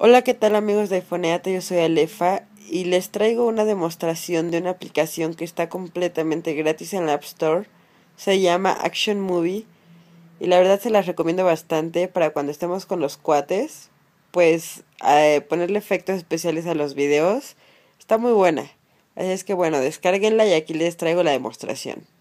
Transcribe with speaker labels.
Speaker 1: Hola, ¿qué tal amigos de Foneata? Yo soy Alefa y les traigo una demostración de una aplicación que está completamente gratis en la App Store. Se llama Action Movie y la verdad se las recomiendo bastante para cuando estemos con los cuates, pues eh, ponerle efectos especiales a los videos. Está muy buena. Así es que bueno, descárguenla y aquí les traigo la demostración.